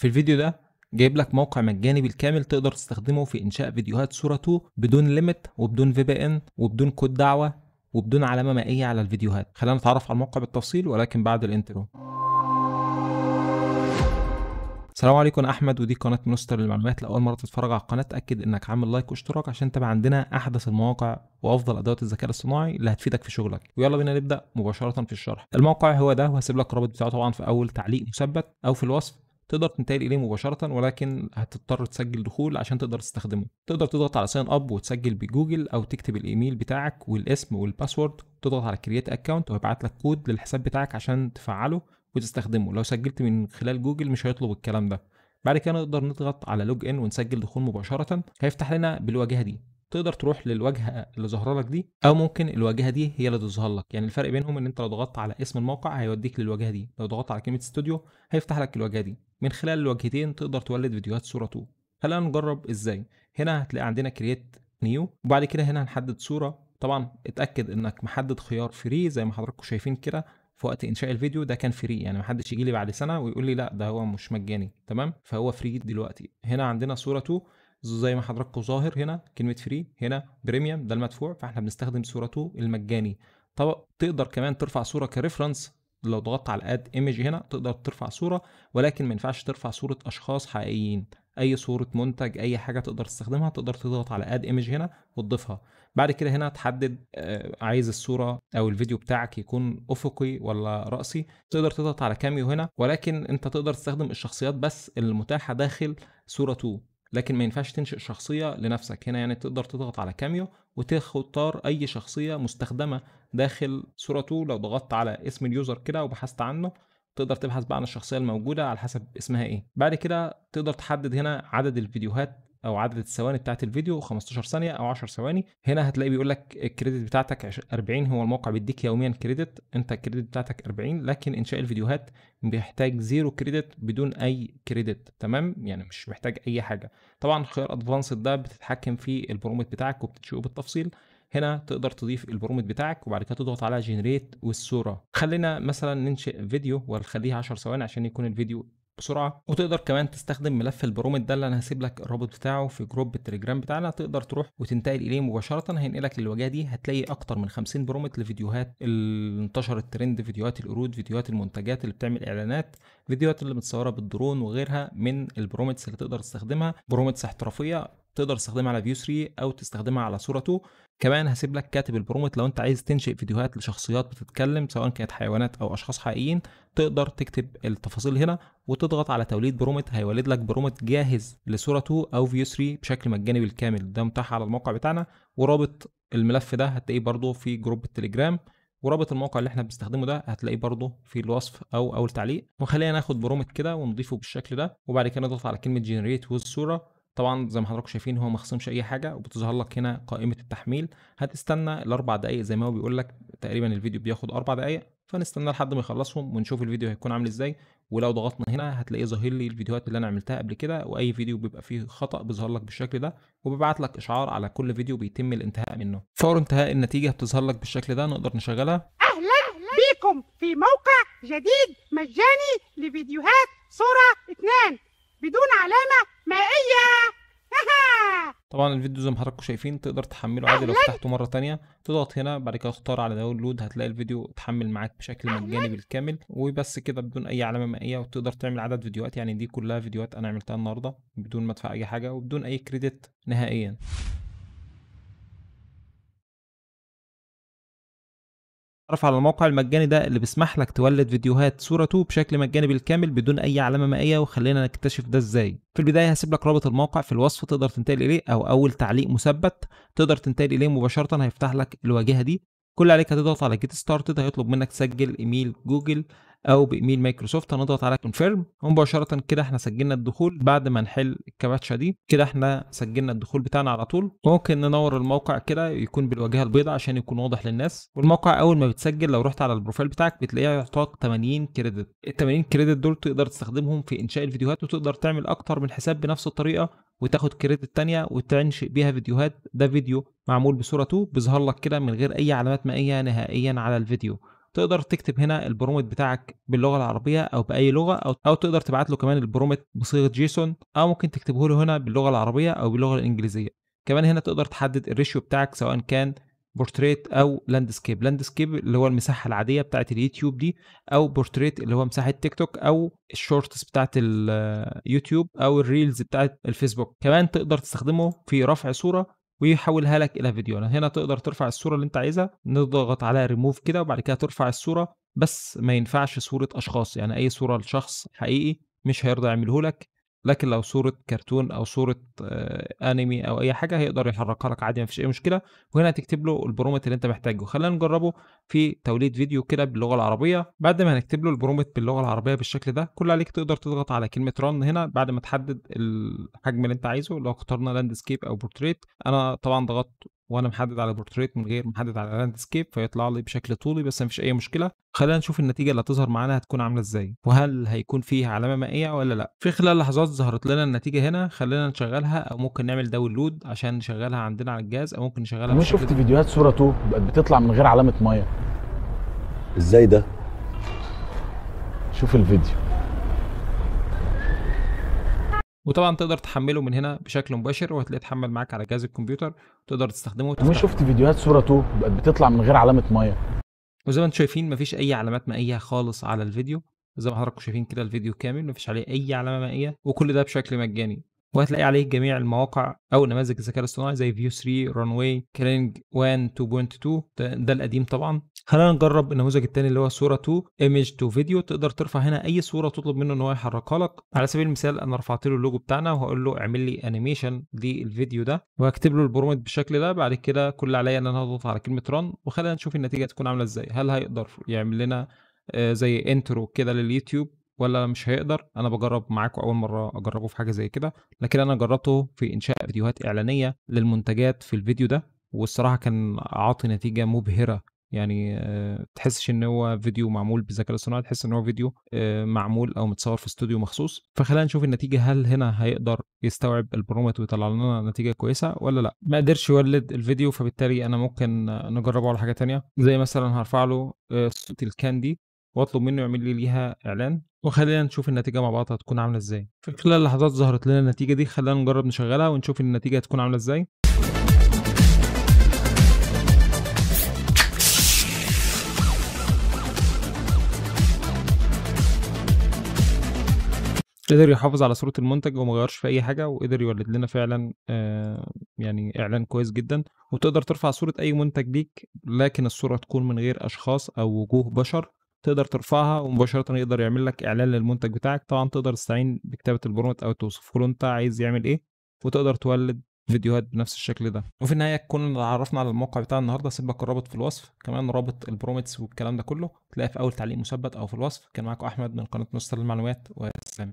في الفيديو ده جايب لك موقع مجاني بالكامل تقدر تستخدمه في انشاء فيديوهات صوره 2 بدون ليميت وبدون في بي ان وبدون كود دعوه وبدون علامه مائيه على الفيديوهات خلينا نتعرف على الموقع بالتفصيل ولكن بعد الانترو السلام عليكم احمد ودي قناه منستر للمعلومات لاول مره تتفرج على القناه اتاكد انك عامل لايك واشتراك عشان تبقى عندنا احدث المواقع وافضل ادوات الذكاء الاصطناعي اللي هتفيدك في شغلك ويلا بينا نبدا مباشره في الشرح الموقع هو ده وهسيب لك الرابط بتاعه طبعا في اول تعليق مثبت او في الوصف تقدر تنتقل اليه مباشره ولكن هتضطر تسجل دخول عشان تقدر تستخدمه تقدر تضغط على ساين اب وتسجل بجوجل او تكتب الايميل بتاعك والاسم والباسورد تضغط على كرييت اكونت وهيبعت لك كود للحساب بتاعك عشان تفعله وتستخدمه لو سجلت من خلال جوجل مش هيطلب الكلام ده بعد كده نقدر نضغط على لوج ان ونسجل دخول مباشره هيفتح لنا بالواجهه دي تقدر تروح للواجهه اللي ظاهره لك دي او ممكن الواجهه دي هي اللي تظهر لك يعني الفرق بينهم ان انت لو ضغطت على اسم الموقع هيوديك للواجهه دي لو ضغطت على كلمه استوديو هيفتح لك الواجهه دي من خلال الواجهتين تقدر تولد فيديوهات صوره 2 خلينا نجرب ازاي هنا هتلاقي عندنا كرييت نيو وبعد كده هنا هنحدد صوره طبعا اتاكد انك محدد خيار فري زي ما حضراتكم شايفين كده في وقت انشاء الفيديو ده كان فري يعني محدش يجي لي بعد سنه ويقول لي لا ده هو مش مجاني تمام فهو فري دلوقتي هنا عندنا صوره 2 زي ما حضراتكم ظاهر هنا كلمه فري هنا بريميوم ده المدفوع فاحنا بنستخدم صورته المجاني طب تقدر كمان ترفع صوره كريفرنس لو ضغطت على اد ايمج هنا تقدر ترفع صوره ولكن ما ينفعش ترفع صوره اشخاص حقيقيين اي صوره منتج اي حاجه تقدر تستخدمها تقدر تضغط على اد ايمج هنا وتضيفها بعد كده هنا تحدد آه، عايز الصوره او الفيديو بتاعك يكون افقي ولا راسي تقدر تضغط على كاميو هنا ولكن انت تقدر تستخدم الشخصيات بس المتاحه داخل صوره 2 لكن ما ينفعش تنشئ شخصيه لنفسك هنا يعني تقدر تضغط على كاميو وتختار اي شخصيه مستخدمه داخل صورته لو ضغطت على اسم اليوزر كده وبحثت عنه تقدر تبحث بقى عن الشخصيه الموجوده على حسب اسمها ايه بعد كده تقدر تحدد هنا عدد الفيديوهات او عدد الثواني بتاعه الفيديو 15 ثانيه او 10 ثواني هنا هتلاقي بيقول لك الكريدت بتاعتك 40 هو الموقع بيديك يوميا كريدت انت الكريدت بتاعتك 40 لكن انشاء الفيديوهات بيحتاج زيرو كريدت بدون اي كريدت تمام يعني مش محتاج اي حاجه طبعا خيار ادفانسد ده بتتحكم في البرومت بتاعك وبتشوفه بالتفصيل هنا تقدر تضيف البرومت بتاعك وبعد كده تضغط على جنريت والصوره خلينا مثلا ننشئ فيديو ونخليه 10 ثواني عشان يكون الفيديو بسرعه وتقدر كمان تستخدم ملف البرومت ده اللي انا هسيب لك الرابط بتاعه في جروب التليجرام بتاعنا تقدر تروح وتنتقل اليه مباشره هينقلك للواجهه دي هتلاقي اكتر من 50 برومت لفيديوهات اللي انتشرت ترند فيديوهات القرود فيديوهات المنتجات اللي بتعمل اعلانات فيديوهات اللي متصوره بالدرون وغيرها من البرومتس اللي تقدر تستخدمها برومتس احترافيه تقدر تستخدمها على فيو 3 او تستخدمها على صوره 2 كمان هسيب لك كاتب البرومت لو انت عايز تنشئ فيديوهات لشخصيات بتتكلم سواء كانت حيوانات او اشخاص حقيقيين تقدر تكتب التفاصيل هنا وتضغط على توليد برومت هيولد لك برومت جاهز لصوره 2 او فيو 3 بشكل مجاني بالكامل ده متاح على الموقع بتاعنا ورابط الملف ده هتلاقيه برضه في جروب التليجرام ورابط الموقع اللي احنا بنستخدمه ده هتلاقيه برضه في الوصف او اول تعليق وخلينا ناخد برومت كده ونضيفه بالشكل ده وبعد كده نضغط على كلمه جنريت ويز صوره طبعا زي ما حضراتكم شايفين هو ما خصمش اي حاجه وبتظهر لك هنا قائمه التحميل هتستنى الاربع دقائق زي ما هو بيقول لك تقريبا الفيديو بياخد اربع دقائق فنستنى لحد ما يخلصهم ونشوف الفيديو هيكون عامل ازاي ولو ضغطنا هنا هتلاقيه ظاهر لي الفيديوهات اللي انا عملتها قبل كده واي فيديو بيبقى فيه خطا بيظهر لك بالشكل ده وبيبعت لك اشعار على كل فيديو بيتم الانتهاء منه فور انتهاء النتيجه بتظهر لك بالشكل ده نقدر نشغلها اهلا بيكم في موقع جديد مجاني لفيديوهات صوره 2 بدون علامة مائية طبعا الفيديو زي ما حضراتكم شايفين تقدر تحمله عادي لو فتحته مره تانية تضغط هنا بعد كده تختار على داونلود هتلاقي الفيديو اتحمل معاك بشكل مجاني بالكامل وبس كده بدون اي علامه مائيه وتقدر تعمل عدد فيديوهات يعني دي كلها فيديوهات انا عملتها النهارده بدون ما ادفع اي حاجه وبدون اي كريدت نهائيا اتعرف على الموقع المجاني ده اللي بيسمح لك تولد فيديوهات صورته بشكل مجاني بالكامل بدون اي علامه مائيه وخلينا نكتشف ده ازاي في البدايه هسيب لك رابط الموقع في الوصف تقدر تنتقل اليه او اول تعليق مثبت تقدر تنتقل اليه مباشره هيفتح لك الواجهه دي كل عليك هتضغط على جيت ستارتد هيطلب منك تسجل ايميل جوجل او بايميل مايكروسوفت هنضغط على كونفيرم ومباشره كده احنا سجلنا الدخول بعد ما نحل الكباتشه دي كده احنا سجلنا الدخول بتاعنا على طول ممكن ننور الموقع كده يكون بالواجهه البيضاء عشان يكون واضح للناس والموقع اول ما بتسجل لو رحت على البروفايل بتاعك بتلاقيه يعطاك 80 كريدت ال 80 كريدت دول تقدر تستخدمهم في انشاء الفيديوهات وتقدر تعمل اكتر من حساب بنفس الطريقه وتاخد كريدت تانية وتنشئ بيها فيديوهات ده فيديو معمول بصورة 2 بيظهر لك كده من غير اي علامات مائية نهائيا على الفيديو تقدر تكتب هنا البرومت بتاعك باللغه العربيه او باي لغه او او تقدر تبعت له كمان البرومت بصيغه جيسون او ممكن تكتبه له هنا باللغه العربيه او باللغه الانجليزيه كمان هنا تقدر تحدد الريشيو بتاعك سواء كان بورتريت او لاندسكيب لاندسكيب اللي هو المساحه العاديه بتاعه اليوتيوب دي او بورتريت اللي هو مساحه تيك توك او الشورتس بتاعه اليوتيوب آه، او الريلز بتاعه الفيسبوك كمان تقدر تستخدمه في رفع صوره ويحولها لك الى فيديو هنا تقدر ترفع الصوره اللي انت عايزها نضغط على ريموف كده وبعد كده ترفع الصوره بس ما ينفعش صوره اشخاص يعني اي صوره لشخص حقيقي مش هيرضى يعمله لك لكن لو صورة كرتون أو صورة آه أنمي أو أي حاجة هيقدر يحركها لك عادي مفيش أي مشكلة وهنا تكتب له البرومت اللي أنت محتاجه خلينا نجربه في توليد فيديو كده باللغة العربية بعد ما هنكتب له البرومت باللغة العربية بالشكل ده كل عليك تقدر تضغط على كلمة ران هنا بعد ما تحدد الحجم اللي أنت عايزه لو اخترنا لاندسكيب أو بورتريت أنا طبعا ضغطت وانا محدد على بورتريت من غير محدد على لاندسكيب فيطلع لي بشكل طولي بس مفيش اي مشكله خلينا نشوف النتيجه اللي هتظهر معانا هتكون عامله ازاي وهل هيكون فيها علامه مائيه ولا لا في خلال لحظات ظهرت لنا النتيجه هنا خلينا نشغلها او ممكن نعمل داونلود عشان نشغلها عندنا على الجهاز او ممكن نشغلها مش شفت فيديوهات صورته بقت بتطلع من غير علامه ميه ازاي ده شوف الفيديو وطبعا تقدر تحمله من هنا بشكل مباشر وهتلاقيه اتحمل معاك على جهاز الكمبيوتر وتقدر تستخدمه وتفتحه. شفت فيديوهات صورته بقت بتطلع من غير علامه ميه وزي ما انتم شايفين مفيش اي علامات مائيه خالص على الفيديو زي ما حضراتكم شايفين كده الفيديو كامل مفيش عليه اي علامه مائيه وكل ده بشكل مجاني وهتلاقي عليه جميع المواقع او نماذج الذكاء الاصطناعي زي فيو 3 ران واي كلينج 1 2.2 ده, ده القديم طبعا خلينا نجرب النموذج الثاني اللي هو صوره 2 ايمج تو فيديو تقدر ترفع هنا اي صوره تطلب منه ان هو يحركها لك على سبيل المثال انا رفعت له اللوجو بتاعنا وهقول له اعمل لي انيميشن للفيديو ده وهكتب له البرومت بالشكل ده بعد كده كل عليا ان انا اضغط على كلمه ران وخلينا نشوف النتيجه تكون عامله ازاي هل هيقدر يعمل لنا آه، زي انترو كده لليوتيوب ولا مش هيقدر انا بجرب معاكم اول مره اجربه في حاجه زي كده لكن انا جربته في انشاء فيديوهات اعلانيه للمنتجات في الفيديو ده والصراحه كان عاطي نتيجه مبهره يعني آه، تحسش ان هو فيديو معمول بالذكاء الاصطناعي تحس ان هو فيديو آه، معمول او متصور في استوديو مخصوص فخلينا نشوف النتيجه هل هنا هيقدر يستوعب البرومت ويطلع لنا نتيجه كويسه ولا لا ما قدرش يولد الفيديو فبالتالي انا ممكن نجربه على حاجه تانية زي مثلا هرفع له آه، صوت الكاندي واطلب منه يعمل لي ليها اعلان وخلينا نشوف النتيجة مع بعض هتكون عاملة ازاي في خلال لحظات ظهرت لنا النتيجة دي خلينا نجرب نشغلها ونشوف النتيجة هتكون عاملة ازاي قدر يحافظ على صورة المنتج وما غيرش في أي حاجة وقدر يولد لنا فعلا آه يعني إعلان كويس جدا وتقدر ترفع صورة أي منتج ليك لكن الصورة تكون من غير أشخاص أو وجوه بشر تقدر ترفعها ومباشره يقدر يعمل لك اعلان للمنتج بتاعك طبعا تقدر تستعين بكتابه البرومت او توصف له انت عايز يعمل ايه وتقدر تولد فيديوهات بنفس الشكل ده وفي النهايه كل عرفنا على الموقع بتاع النهارده سيبك الرابط في الوصف كمان رابط البرومتس والكلام ده كله تلاقيه في اول تعليق مثبت او في الوصف كان معاكم احمد من قناه مستر المعلومات والسلام